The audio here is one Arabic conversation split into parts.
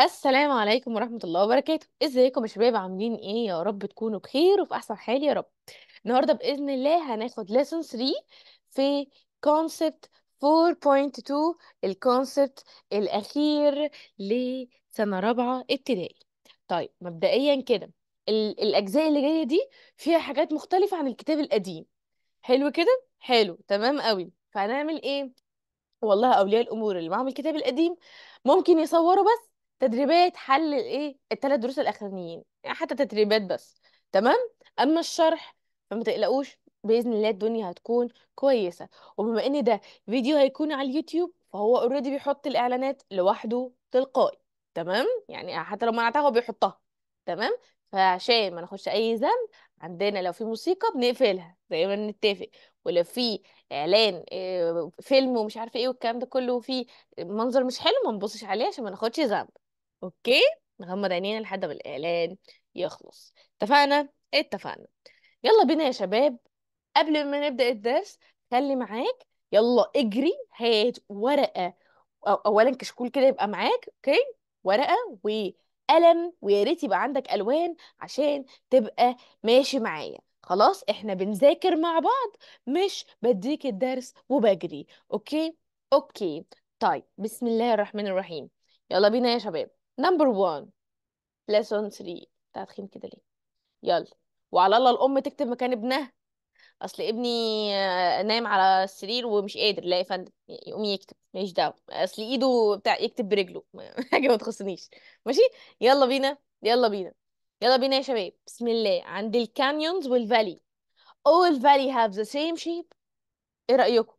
السلام عليكم ورحمة الله وبركاته ازيكم يا شباب عاملين ايه يا رب تكونوا بخير وفي احسن حال يا رب النهارده بإذن الله هناخد lesson 3 في concept 4.2 الكونسبت الأخير لسنة رابعة ابتدائي طيب مبدئيا كده الأجزاء اللي جاية دي فيها حاجات مختلفة عن الكتاب القديم حلو كده حلو تمام قوي فهنعمل ايه والله أولياء الأمور اللي معهم الكتاب القديم ممكن يصوروا بس تدريبات حل الايه الثلاث دروس الاخرانيين يعني حتى تدريبات بس تمام اما الشرح فما تقلقوش باذن الله الدنيا هتكون كويسه وبما ان ده فيديو هيكون على اليوتيوب فهو اوريدي بيحط الاعلانات لوحده تلقائي تمام يعني حتى لو منعتها هو بيحطها تمام فعشان ما ناخدش اي ذنب عندنا لو في موسيقى بنقفلها زي ما نتفق ولو في اعلان آه، فيلم ومش عارفه ايه والكلام ده كله وفي منظر مش حلو ما نبصش عليه عشان ما ناخدش ذنب اوكي نغمض عينينا لحد ما الاعلان يخلص اتفقنا اتفقنا يلا بينا يا شباب قبل ما نبدأ الدرس خلي معاك يلا اجري هات ورقة أو اولا كشكول كده يبقى معاك اوكي ورقة وقلم ويا ريت يبقى عندك الوان عشان تبقى ماشي معايا خلاص احنا بنذاكر مع بعض مش بديك الدرس وبجري اوكي اوكي طيب بسم الله الرحمن الرحيم يلا بينا يا شباب نمبر 1 ليسون 3 تدخين كده ليه يلا وعلى الله الام تكتب مكان ابنها اصل ابني آه، نايم على السرير ومش قادر لا يا فندم يقوم يكتب ماليش دعوه اصل ايده بتاع يكتب برجله حاجه ما تخصنيش ماشي يلا بينا يلا بينا يلا بينا يا شباب بسم الله عند الكانيونز والفالي all valley have the same shape ايه رايكم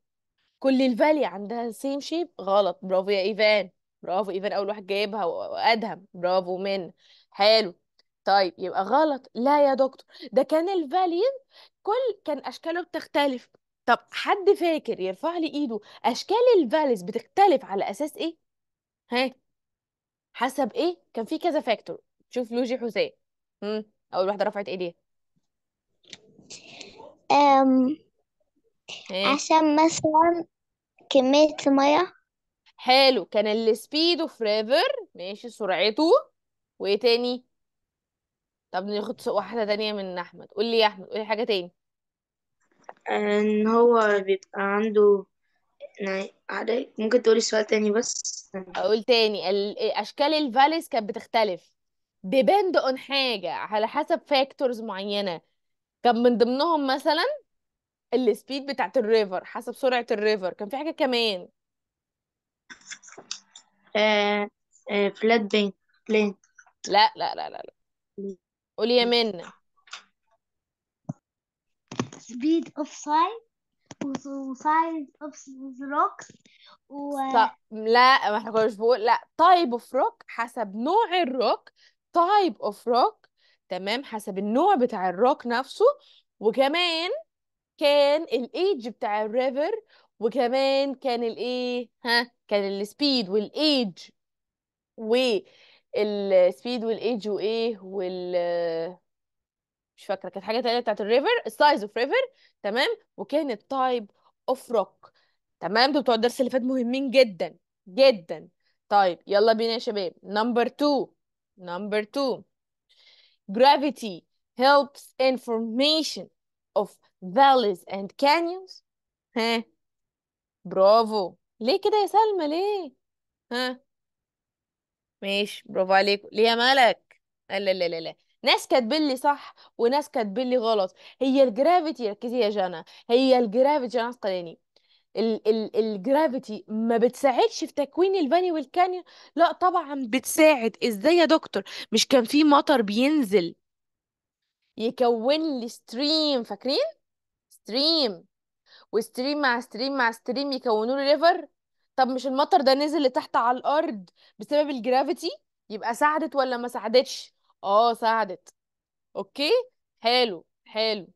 كل الفالي عندها same shape غلط برافو يا ايفان برافو ايفان اول واحد جايبها وادهم برافو من حلو طيب يبقى غلط لا يا دكتور ده كان الفاليان كل كان اشكاله بتختلف طب حد فاكر يرفع لي ايده اشكال الفاليز بتختلف على اساس ايه ها حسب ايه كان في كذا فاكتور شوف لوجي حسين امم اول واحده رفعت ايديها أم... إيه؟ عشان مثلا كمية المية حلو كان السبيد اوف ريفر ماشي سرعته وايه تاني طب ناخد واحدة تانية من احمد قول لي يا احمد قول لي حاجة تاني ان هو بيبقى عنده يعني عادي ممكن تقولي سؤال تاني بس اقول تاني ال- اشكال الفاليز كانت بتختلف depend اون حاجة على حسب فاكتورز معينة كان من ضمنهم مثلا السبيد بتاعت الريفر حسب سرعة الريفر كان في حاجة كمان آه آه فلات بين بلين لا لا لا لا قول قولي يا منى سبيد اوف سايد وسايد اوف روكس و طب لا ما احنا كناش بنقول لا تايب اوف روك حسب نوع الروك تايب اوف روك تمام حسب النوع بتاع الروك نفسه وكمان كان الايج بتاع الريفر وكمان كان الايه ها كان السبيد والايج والسبيد والايج وايه وال مش فاكره كانت حاجه تانية بتاعت الريفر السايز اوف ريفر تمام وكان التايب اوف روك تمام دول بتوع الدرس اللي فات مهمين جدا جدا طيب يلا بينا يا شباب نمبر 2 نمبر 2 gravity helps in formation of valleys and canyons ها برافو ليه كده يا سلمى ليه ها ماشي برافو عليك ليه يا ملك لا لا لا لا ناس كاتبين لي صح وناس كاتبين لي غلط هي الجرافيتي ركزي يا جانا هي الجرافيتي يا ناس قليلين ال ال الجرافيتي ما بتساعدش في تكوين الفاني والكانيون لا طبعا بتساعد ازاي يا دكتور مش كان في مطر بينزل يكون لي ستريم فاكرين ستريم وستريم مع ستريم مع ستريم يكونوا لي ريفر طب مش المطر ده نزل لتحت على الارض بسبب الجرافيتي يبقى ساعدت ولا ما ساعدتش اه ساعدت اوكي حلو حلو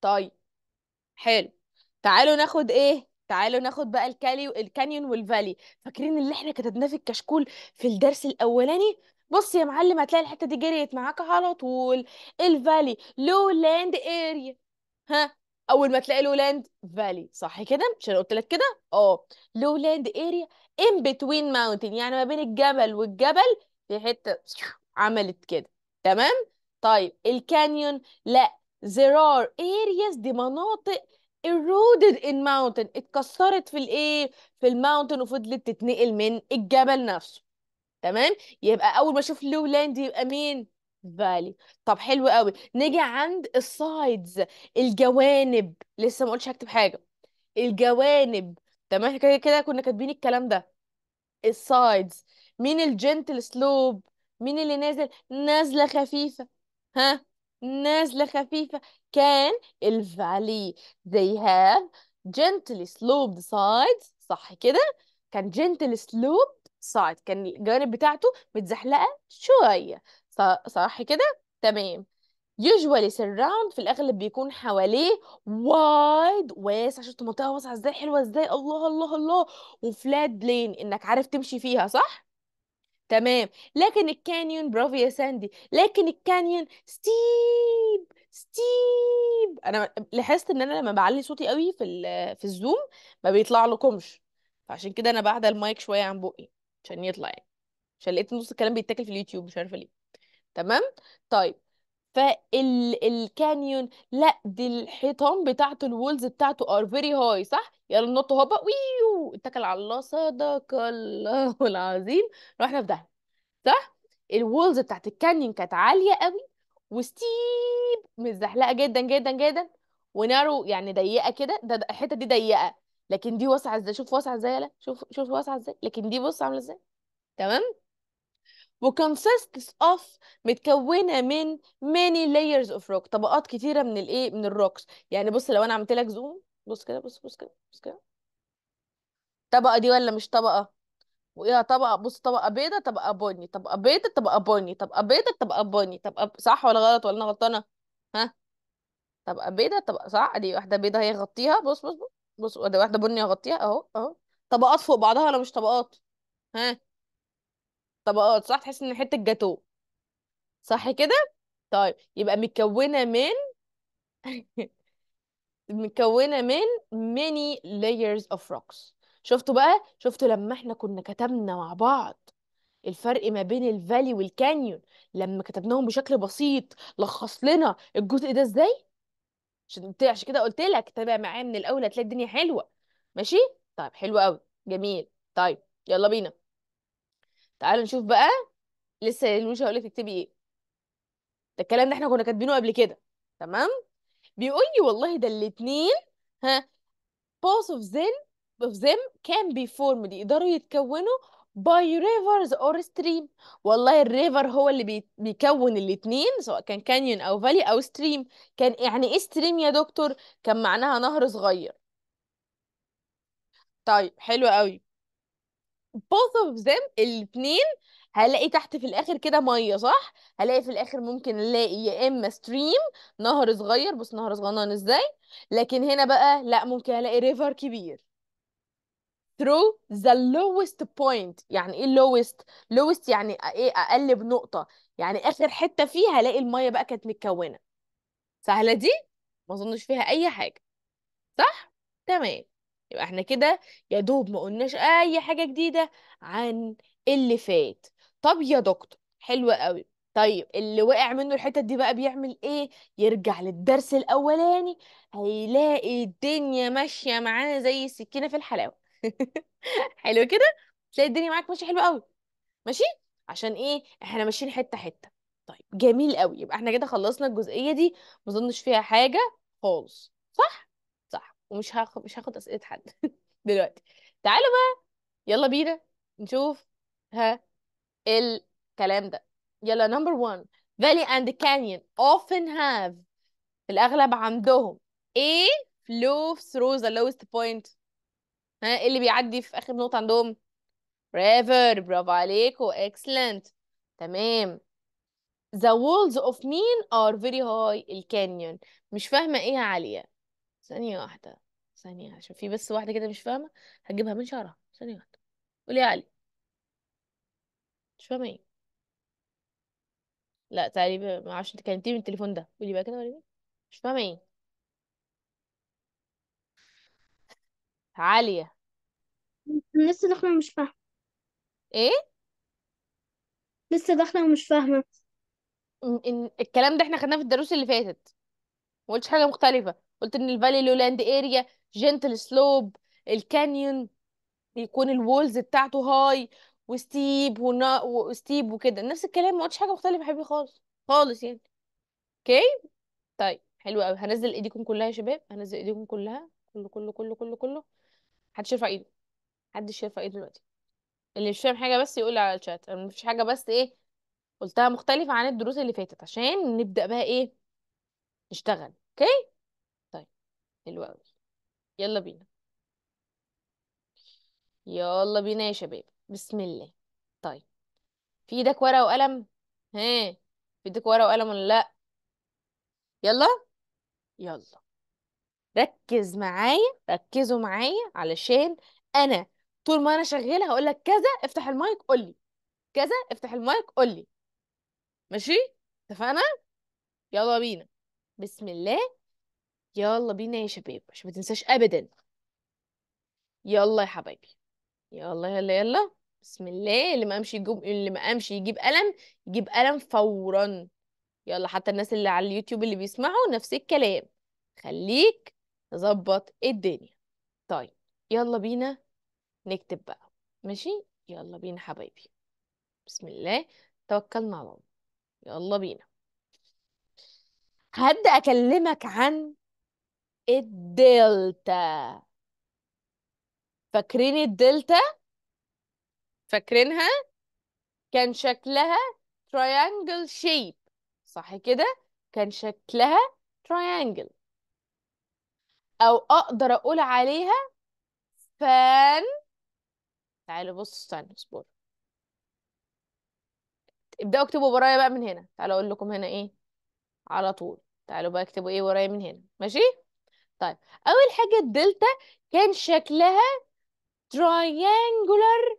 طيب حلو تعالوا ناخد ايه تعالوا ناخد بقى الكالي الكانيون والفالي فاكرين اللي احنا كتبناه في الكشكول في الدرس الاولاني بص يا معلم هتلاقي الحته دي جريت معاك على طول الفالي لو لاند اريا ها اول ما تلاقي لولاند فالي صح كده مش انا قلت لك كده اه لولاند اريا ان بتوين ماونتن يعني ما بين الجبل والجبل في حته عملت كده تمام طيب الكانيون لا there are areas دي مناطق eroded in mountain اتكسرت في الايه في الماونتن وفضلت تتنقل من الجبل نفسه تمام يبقى اول ما اشوف لولاند يبقى مين فالي طب حلو قوي نيجي عند السايدز الجوانب لسه ما قلتش هكتب حاجه الجوانب تمام احنا كده كده كنا كاتبين الكلام ده السايدز مين الجنتل سلوب مين اللي نازل نازله خفيفه ها نازله خفيفه كان الفالي they have gently sloped sides صح كده كان gently sloped side كان الجوانب بتاعته متزحلقه شويه صح كده تمام يوجوالي سراوند في الاغلب بيكون حواليه وايد واسع شفت منطقه واسعه ازاي حلوه ازاي الله الله الله وفلات لين انك عارف تمشي فيها صح تمام لكن الكانيون برافو يا ساندي لكن الكانيون ستيب ستيب انا لاحظت ان انا لما بعلي صوتي قوي في في الزوم ما بيطلع لكمش فعشان كده انا بعد المايك شويه عن بقي عشان يطلع يعني عشان لقيت نص الكلام بيتاكل في اليوتيوب مش عارفه ليه تمام طيب فالكانيون لا دي الحيطان بتاعته الولز بتاعته ار فيري هاي صح يلا نط هوبا ويو اتكل على الله صدق الله العظيم رحنا في ده صح الولز بتاعت الكانيون كانت عاليه قوي وستيب متزحلقه جدا جدا جدا ونارو يعني ضيقه كده ده الحته دي ضيقه لكن دي واسعه ازاي شوف واسعه ازاي لا شوف شوف واسعه ازاي لكن دي بص عامله ازاي تمام consists of متكونه من many layers of rock طبقات كتيره من الايه من الروكس يعني بص لو انا عملت لك زوم بص كده بص بص كده بص كده طبقه دي ولا مش طبقه وايه طبقه بص طبقه بيضه طبقه بني طبقه بيضه طبقه بني طبقه بيضه طبقه بني طبقه صح ولا غلط ولا انا غلطانه ها طبقه بيضه طبقه صح دي واحده بيضه هيغطيها بص بص بص بص ودي واحده بني هغطيها اهو اهو طبقات فوق بعضها ولا مش طبقات ها طبقات آه، صح تحس ان حته جاتو صح كده طيب يبقى متكونه من متكونه من many layers of rocks شفتوا بقى شفتوا لما احنا كنا كتبنا مع بعض الفرق ما بين الفالي والكانيون لما كتبناهم بشكل بسيط لخص لنا الجزء ده ازاي عشان عشان كده قلت لك تابع معايا من الاول هتلاقي الدنيا حلوه ماشي طيب حلو قوي جميل طيب يلا بينا تعالوا نشوف بقى لسه مش هقول لك تكتبي ايه ده الكلام ده احنا كنا كاتبينه قبل كده تمام بيقول لي والله ده الاتنين ها both of them of them can be formed يقدروا يتكونوا by rivers or stream والله الريفر هو اللي بي... بيكون الاتنين سواء كان كانيون او فالي او ستريم كان يعني ايه ستريم يا دكتور كان معناها نهر صغير طيب حلو قوي both of them الاثنين هلاقي تحت في الاخر كده ميه صح هلاقي في الاخر ممكن الاقي يا اما ستريم نهر صغير بص نهر صغنن ازاي لكن هنا بقى لا ممكن الاقي ريفر كبير through the lowest point يعني ايه lowest lowest يعني ايه اقل بنقطه يعني اخر حته فيها الاقي الميه بقى كانت متكونه سهله دي ما اظنش فيها اي حاجه صح تمام يبقى احنا كده يا دوب ما قلناش اي حاجة جديدة عن اللي فات طب يا دكتور حلو قوي طيب اللي وقع منه الحتت دي بقى بيعمل ايه يرجع للدرس الاولاني هيلاقي الدنيا ماشية معانا زي السكينة في الحلاوة حلو كده تلاقي الدنيا معاك ماشية حلوة قوي ماشي عشان ايه احنا ماشيين حتة حتة طيب جميل قوي يبقى احنا كده خلصنا الجزئية دي ما فيها حاجة خالص صح ومش هاخد مش هاخد اسئله حد دلوقتي تعالوا بقى يلا بينا نشوف ها الكلام ده يلا نمبر 1 valley and canyon often have في الاغلب عندهم ايه flow through the lowest point ها ايه اللي بيعدي في اخر نقطه عندهم river برافو عليكم excellent تمام The walls of mean are very high الكانيون مش فاهمة ايه عالية ثانية واحدة ثانية عشان في بس واحدة كده مش فاهمة هتجيبها من شعرها ثانية واحدة قولي يا علي مش فاهمة ايه لا تقريبا ما اعرفش انت كلمتيه من التليفون ده قولي بقى كده قولي مش فاهمة ايه عالية لسه داخلة ومش فاهمة ايه لسه داخلة ومش فاهمة الكلام ده احنا خدناه في الدروس اللي فاتت مقولتش حاجة مختلفة قلت ان الفالي لولاند اريا جنتل سلوب الكانيون يكون الوولز بتاعته هاي وستيب ونا... وستيب وكده نفس الكلام ما قلتش حاجه مختلفه يا حبيبي خالص خالص يعني اوكي طيب حلو قوي هنزل ايديكم كلها يا شباب هنزل ايديكم كلها كله كله كله كله كله محدش يرفع ايده محدش يرفع ايده دلوقتي اللي مش فاهم حاجه بس يقول على الشات انا مفيش حاجه بس ايه قلتها مختلفه عن الدروس اللي فاتت عشان نبدا بقى ايه نشتغل اوكي حلو قوي يلا بينا يلا بينا يا شباب بسم الله طيب في ايدك ورقة وقلم ها في ايدك ورقة وقلم ولا لا يلا يلا ركز معايا ركزوا معايا علشان انا طول ما انا شغاله هقول لك كذا افتح المايك قول لي كذا افتح المايك قول لي ماشي اتفقنا يلا بينا بسم الله يلا بينا يا شباب عشان ما تنساش ابدا يلا يا حبايبي يلا يلا يلا بسم الله اللي ما امشي يجيب اللي ما امشي يجيب قلم يجيب قلم فورا يلا حتى الناس اللي على اليوتيوب اللي بيسمعوا نفس الكلام خليك ظبط الدنيا طيب يلا بينا نكتب بقى ماشي يلا بينا حبايبي بسم الله توكلنا على الله يلا بينا هبدأ أكلمك عن الدلتا فاكرين الدلتا فاكرينها كان شكلها triangle shape صح كده كان شكلها triangle او اقدر اقول عليها فان تعالوا بصوا استنوا اصبر ابداوا اكتبوا ورايا بقى من هنا تعالوا اقول لكم هنا ايه على طول تعالوا بقى اكتبوا ايه ورايا من هنا ماشي طيب اول حاجه الدلتا كان شكلها triangular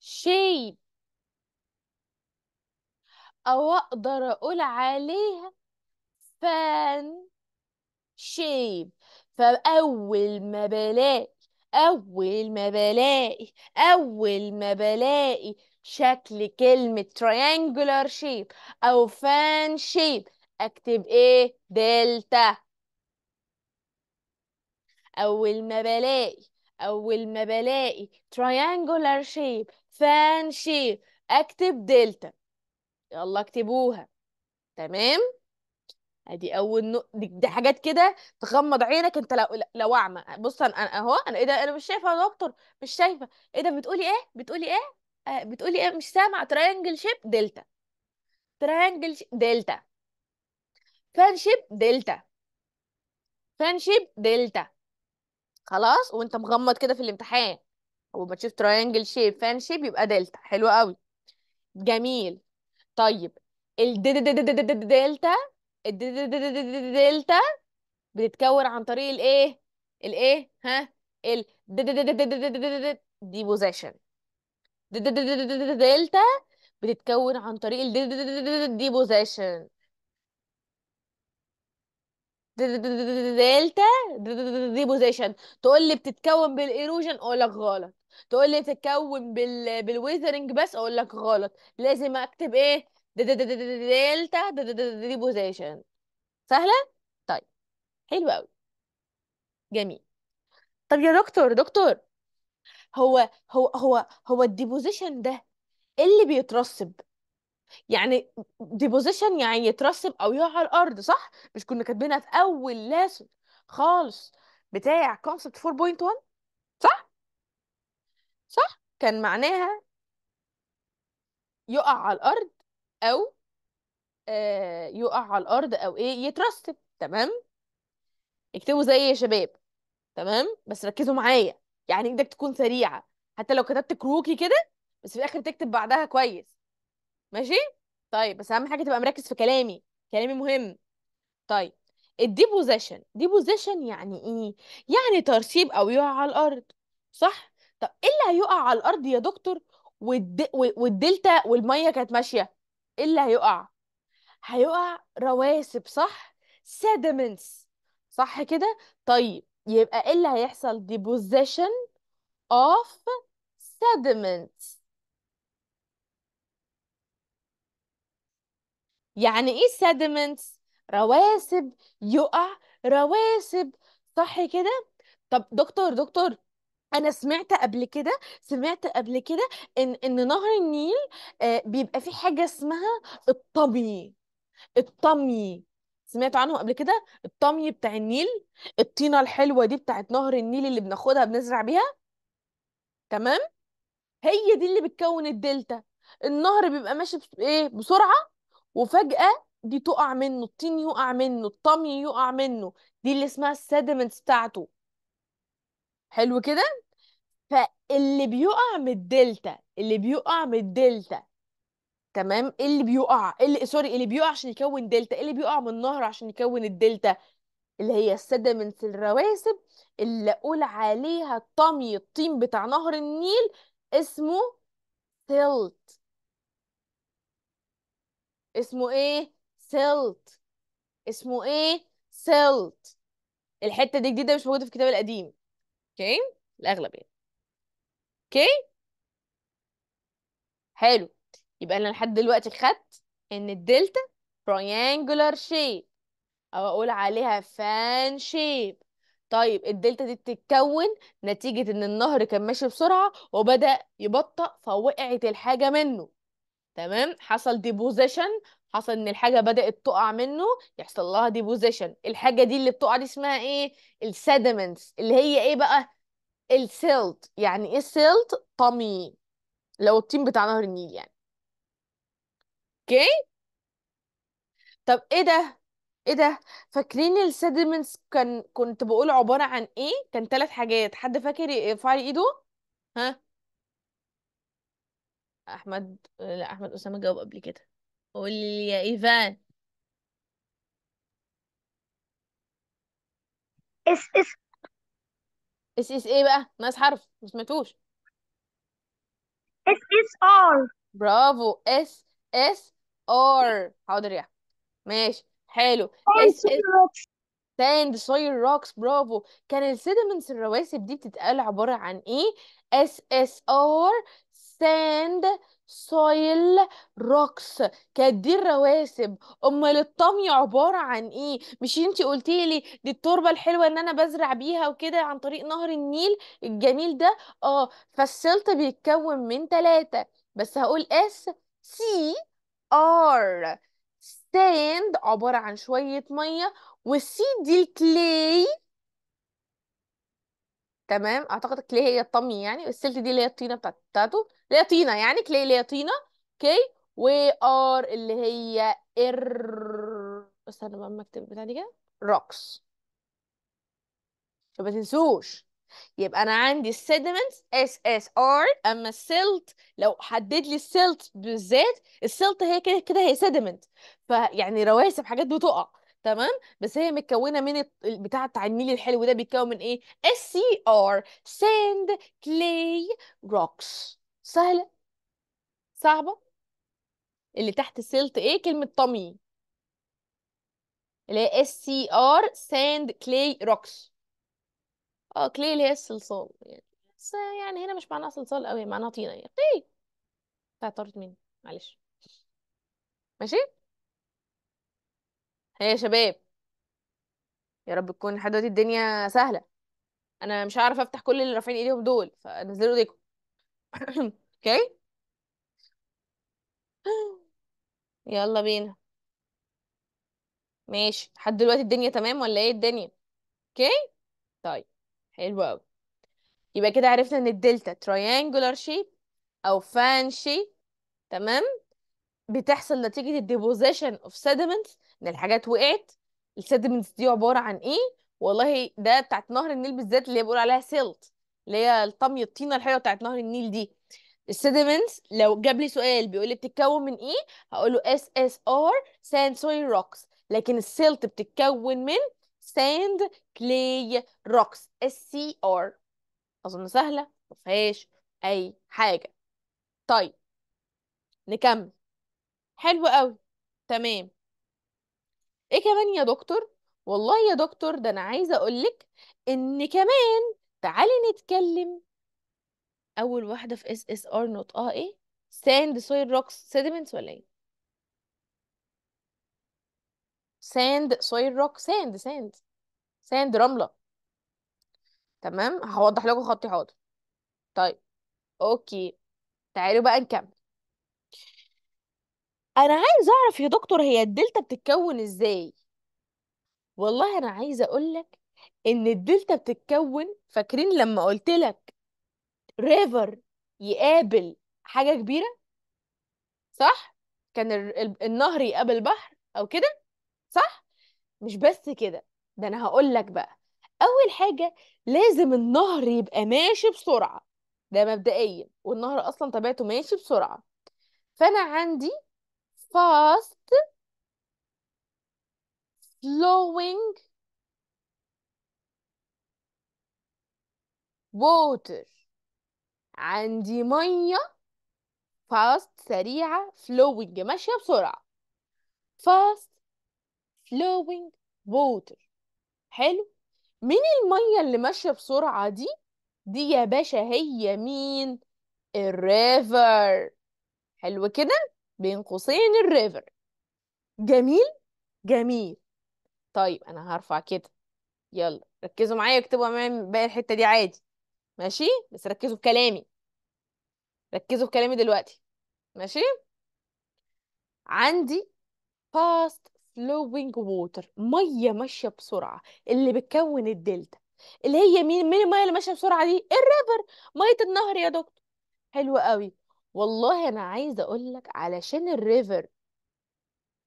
shape او اقدر اقول عليها فان شيب فاول ما بلاقي اول ما بلاقي اول ما بلاقي شكل كلمة triangular shape او fan shape اكتب ايه دلتا اول ما بلاقي اول ما بلاقي triangular shape fan shape اكتب دلتا يلا اكتبوها تمام ادي اول نقطه دي, دي حاجات كده تغمض عينك انت لو لو اعمى بص انا اهو انا ايه ده انا مش شايفه يا دكتور مش شايفه ايه ده بتقولي ايه بتقولي ايه آه بتقولي ايه مش سامع تريانجل شيب دلتا تريانجل شيب دلتا فرنشيب دلتا فرنشيب دلتا خلاص وانت مغمض كده في الامتحان اول ما تشوف تريانجل شيب فان يبقى دلتا حلو قوي جميل طيب الدلتا الدلتا بتتكون عن طريق الايه الايه ها ال ديبوزيشن دلتا بتتكون عن طريق الديبوزيشن دلتا بوزيشن تقول لي بتتكون بالايروجن اقول لك غلط تقول لي بتتكون بال بالويذرنج بس اقول لك غلط لازم اكتب ايه دلتا بوزيشن سهله طيب حلو قوي جميل طب يا دكتور دكتور هو هو هو هو الديبوزيشن ده إيه اللي بيترسب يعني ديبوزيشن يعني يترسب او يقع على الارض صح مش كنا كاتبينها في اول لاسون خالص بتاع كونسبت 4.1 صح صح كان معناها يقع على الارض او آه يقع على الارض او ايه يترسب تمام اكتبوا زي يا شباب تمام بس ركزوا معايا يعني ايدك تكون سريعه حتى لو كتبت كروكي كده بس في الاخر تكتب بعدها كويس ماشي طيب بس اهم حاجه تبقى مركز في كلامي كلامي مهم طيب الديبوزيشن ديبوزيشن يعني ايه يعني ترسيب او يقع على الارض صح طب ايه اللي هيقع على الارض يا دكتور والد... والدلتا والميه كانت ماشيه ايه اللي هيقع هيقع رواسب صح sediments صح كده طيب يبقى ايه اللي هيحصل deposition of sediments يعني ايه sediments رواسب يقع رواسب صح كده طب دكتور دكتور انا سمعت قبل كده سمعت قبل كده ان ان نهر النيل آه، بيبقى فيه حاجه اسمها الطمي الطمي سمعت عنه قبل كده الطمي بتاع النيل الطينه الحلوه دي بتاعت نهر النيل اللي بناخدها بنزرع بيها تمام هي دي اللي بتكون الدلتا النهر بيبقى ماشي ايه بسرعه وفجأة دي تقع منه الطين يقع منه الطمي يقع منه دي اللي اسمها السيدمنتس بتاعته حلو كده فاللي بيقع من الدلتا اللي بيقع من الدلتا تمام اللي بيقع اللي سوري اللي بيقع عشان يكون دلتا اللي بيقع من النهر عشان يكون الدلتا اللي هي السيدمنتس الرواسب اللي اقول عليها الطمي الطين بتاع نهر النيل اسمه سيلت اسمه ايه سيلت اسمه ايه سيلت الحته دي جديده مش موجوده في الكتاب القديم اوكي الاغلب يعني اوكي حلو يبقى انا لحد دلوقتي خدت ان الدلتا triangular shape او اقول عليها فان شيب طيب الدلتا دي بتتكون نتيجة ان النهر كان ماشي بسرعة وبدأ يبطأ فوقعت الحاجة منه تمام حصل ديبوزيشن حصل ان الحاجه بدات تقع منه يحصل لها ديبوزيشن الحاجه دي اللي بتقع دي اسمها ايه السيدمنتس اللي هي ايه بقى السيلت يعني ايه سيلت طمي لو الطين بتاع نهر النيل يعني اوكي طب ايه ده ايه ده فاكرين السيدمنتس كان كنت بقول عباره عن ايه كان ثلاث حاجات حد فاكر يرفع ايده ها احمد لا احمد اسامه جاوب قبل كده قول لي يا ايفان اس اس اس اس ايه بقى ناقص حرف ما سمعتوش اس اس ار برافو اس اس ار حاضر يا ماشي حلو اس اس ساند سوير روكس برافو كان السيدمنتس الرواسب دي بتتقال عبارة عن ايه اس اس ار sand soil rocks كانت دي الرواسب امال الطمي عباره عن ايه مش انت قلتي لي دي التربه الحلوه ان انا بزرع بيها وكده عن طريق نهر النيل الجميل ده اه فالسلت بيتكون من ثلاثه بس هقول اس سي ار sand عباره عن شويه ميه والسي دي الكلي تمام اعتقد كلي هي الطمي يعني السلت دي اللي هي الطينه بتاعته اللي هي طينه يعني كلي اللي هي طينه اوكي وار اللي هي استنى بقى اما اكتب بتاع دي كده روكس ما تنسوش يبقى انا عندي sediments اس اس ار اما السلت لو حدد لي السلت بالذات السلت هي كده كده هي سيدمنت فيعني رواسب حاجات بتقع تمام بس هي متكونه من بتاع النيل الحلو ده بيتكون من ايه اس سي ار ساند كلي روكس سهله صعبه اللي تحت سيلت ايه كلمه طمي اللي هي اس سي ار ساند كلي روكس اه كلي اللي هي الصلصال يعني بس يعني هنا مش معناها صلصال قوي معناها طينه يعني طي بتاع طارت مني معلش ماشي هيا يا شباب يا رب تكون لحد دلوقتي الدنيا سهله انا مش هعرف افتح كل اللي رافعين ايديهم دول فنزلوا ايديكم اوكي يلا بينا ماشي لحد دلوقتي الدنيا تمام ولا ايه الدنيا اوكي طيب حلو قوي يبقى كده عرفنا ان الدلتا triangular shape او fan shape تمام بتحصل نتيجة الديبوزيشن of sediments ان الحاجات وقعت السيدمنتس دي عباره عن ايه والله ده بتاعت نهر النيل بالذات اللي بيقول عليها سيلت اللي هي الطمي الطينه الحلوه بتاعت نهر النيل دي السيدمنتس لو جاب لي سؤال بيقول لي بتتكون من ايه هقول له اس اس ار ساند سويل روكس لكن السيلت بتتكون من ساند كلي روكس اس سي ار اظن سهله ما فيهاش اي حاجه طيب نكمل حلو قوي تمام ايه كمان يا دكتور والله يا دكتور ده انا عايزه اقولك ان كمان تعالي نتكلم اول واحده في اس اس ار اه ايه ساند سويل روكس سيدمنتس ولا ايه ساند سويل روك ساند ساند ساند رمله تمام هوضح لكم خطي حاضر طيب اوكي تعالوا بقى نكمل انا عايزه اعرف يا دكتور هي الدلتا بتتكون ازاي والله انا عايزه اقولك ان الدلتا بتتكون فاكرين لما قلتلك ريفر يقابل حاجه كبيره صح كان النهر يقابل بحر او كده صح مش بس كده ده انا هقولك بقى اول حاجه لازم النهر يبقى ماشي بسرعه ده مبدئيا والنهر اصلا طبيعته ماشي بسرعه فانا عندي fast flowing water عندي مية fast سريعة flowing ماشية بسرعة fast flowing water حلو مين المية اللي ماشية بسرعة دي؟ دي يا باشا هي مين؟ الريفر حلو كده؟ بين قوسين الريفر جميل جميل طيب انا هرفع كده يلا ركزوا معايا اكتبوا امام باقي الحته دي عادي ماشي بس ركزوا في كلامي ركزوا في كلامي دلوقتي ماشي عندي fast flowing water ميه ماشيه بسرعه اللي بتكون الدلتا اللي هي مين مين الميه اللي ماشيه بسرعه دي الريفر ميه النهر يا دكتور حلو قوي والله انا عايزه اقول لك علشان الريفر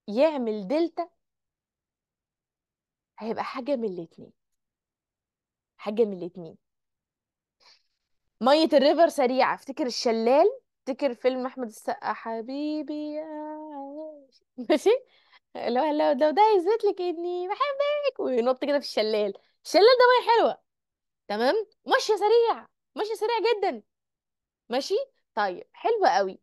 يعمل دلتا هيبقى حاجه من الاتنين حاجه من الاتنين ميه الريفر سريعه افتكر الشلال افتكر فيلم احمد السقا حبيبي يا ماشي لو لو لو ده يثبت لك اني بحبك وينط كده في الشلال الشلال ده ميه حلوه تمام ماشيه سريع ماشيه سريع جدا ماشي طيب حلو قوي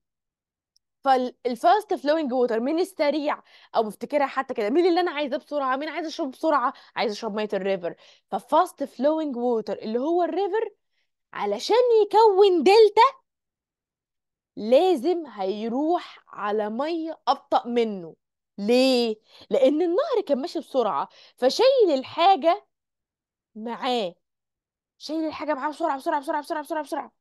فالفاست فلوينج ووتر مين السريع او بفتكرها حتى كده مين اللي انا عايزاه بسرعه مين عايز اشرب بسرعه عايز اشرب ميه الريفر ففاست فلوينج ووتر اللي هو الريفر علشان يكون دلتا لازم هيروح على ميه ابطا منه ليه لان النهر كان ماشي بسرعه فشايل الحاجه معاه شايل الحاجه معاه بسرعه بسرعه بسرعه بسرعه بسرعه, بسرعة.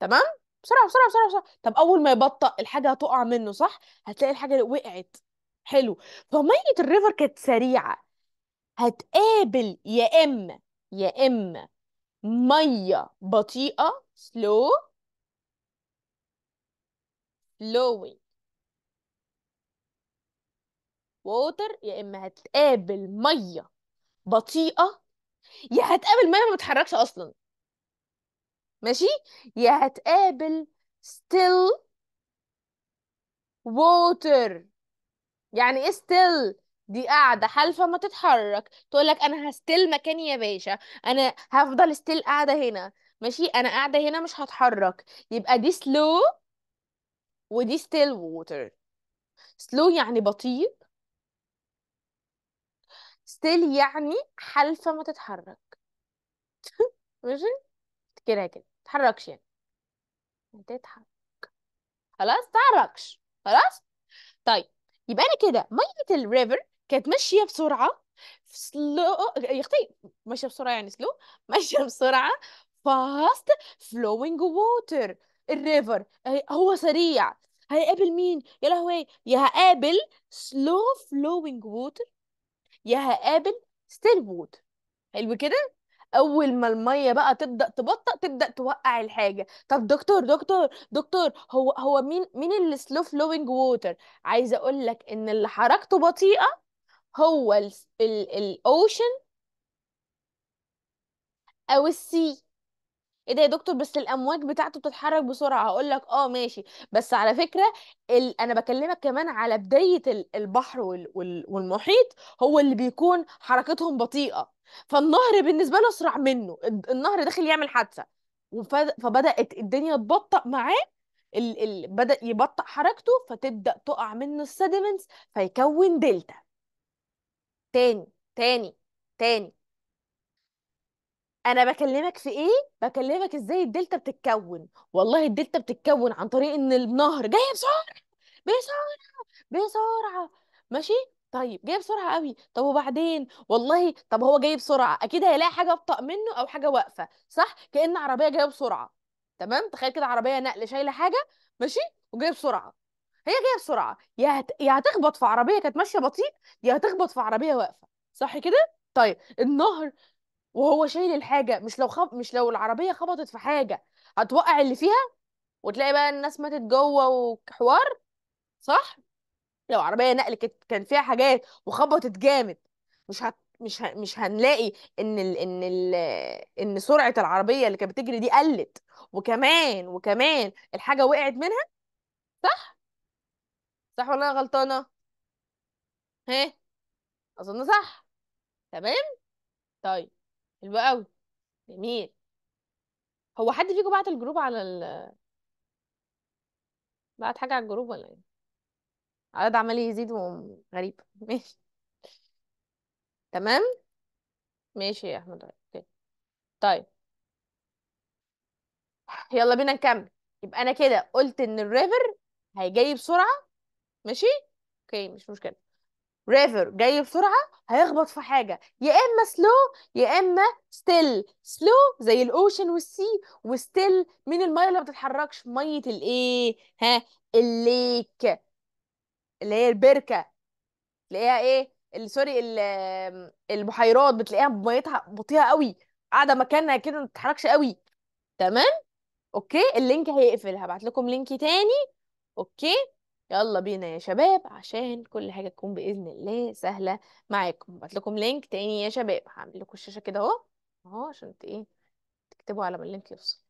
تمام بسرعه بسرعه بسرعه بسرعه طب اول ما يبطأ الحاجه هتقع منه صح هتلاقي الحاجه وقعت حلو فميه الريفر كانت سريعه هتقابل يا اما يا اما ميه بطيئه سلو flowing water يا اما هتقابل ميه بطيئه يا هتقابل ميه ما بتتحركش اصلا ماشي يا هتقابل still water يعني ايه still دي قاعدة حلفة ما تتحرك تقول لك انا هستيل مكاني يا باشا انا هفضل ستيل قاعدة هنا ماشي انا قاعدة هنا مش هتحرك يبقى دي slow ودي still water slow يعني بطيء still يعني حلفة ما تتحرك ماشي كده كده تتحركش يعني ما تتحرك خلاص تتحركش خلاص طيب يبقى انا كده ميه الريفر كانت ماشيه بسرعه سلو يا اختي ماشيه بسرعه يعني سلو ماشيه بسرعه فاست flowing water الريفر هو سريع هيقابل مين يا لهوي يا هقابل slow flowing water يا هقابل ستيل water حلو كده اول ما الميه بقى تبدا تبطأ تبدا توقع الحاجه طب دكتور دكتور دكتور هو هو مين مين اللي سلو فلوينج ووتر عايزه اقول لك ان اللي حركته بطيئه هو الاوشن او السي ايه ده يا دكتور بس الامواج بتاعته بتتحرك بسرعه هقول لك اه ماشي بس على فكره ال... انا بكلمك كمان على بدايه البحر وال... وال... والمحيط هو اللي بيكون حركتهم بطيئه فالنهر بالنسبه له اسرع منه النهر داخل يعمل حادثه وف... فبدات الدنيا تبطأ معاه ال... ال... بدا يبطأ حركته فتبدا تقع منه السيدمنتس فيكون دلتا تاني تاني تاني انا بكلمك في ايه بكلمك ازاي الدلتا بتتكون والله الدلتا بتتكون عن طريق ان النهر جاي بسرعه بسرعه بسرعه ماشي طيب جاي بسرعه قوي طب وبعدين والله طب هو جاي بسرعه اكيد هيلاقي حاجه ابطا منه او حاجه واقفه صح كأن عربيه جايه بسرعه تمام تخيل كده عربيه نقل شايله حاجه ماشي وجايه بسرعه هي جايه بسرعه يا هت... يا هتخبط في عربيه كانت ماشيه بطيء يا هتخبط في عربيه واقفه صح كده طيب النهر وهو شايل الحاجه مش لو خب... مش لو العربيه خبطت في حاجه هتوقع اللي فيها وتلاقي بقى الناس ماتت جوه وحوار صح لو عربيه نقل كان فيها حاجات وخبطت جامد مش هت... مش ه... مش هنلاقي ان ال... ان ال... ان سرعه العربيه اللي كانت بتجري دي قلت وكمان وكمان الحاجه وقعت منها صح صح ولا انا غلطانه ها اظن صح تمام طيب حلو قوي جميل هو حد فيكم بعت الجروب على ال... بعت حاجة على الجروب ولا ايه عدد عمال يزيد وغريب ماشي تمام ماشي يا احمد طيب يلا بينا نكمل يبقى انا كده قلت ان الريفر هيجي بسرعة ماشي اوكي مش مشكلة ريفر جاي بسرعه هيخبط في حاجه يا اما سلو يا اما ستيل سلو زي الاوشن والسي وستيل مين الميه اللي ما بتتحركش ميه الايه ها الليك اللي هي البركه تلاقيها ايه اللي سوري البحيرات بتلاقيها ميتها بطيئه قوي قاعده مكانها كده ما بتتحركش قوي تمام اوكي اللينك هيقفل هبعت لكم لينك تاني اوكي يلا بينا يا شباب عشان كل حاجة تكون بإذن الله سهلة معاكم هبعت لكم لينك تاني يا شباب هعمل لكم الشاشة كده اهو اهو عشان ايه تكتبوا على ما اللينك يوصل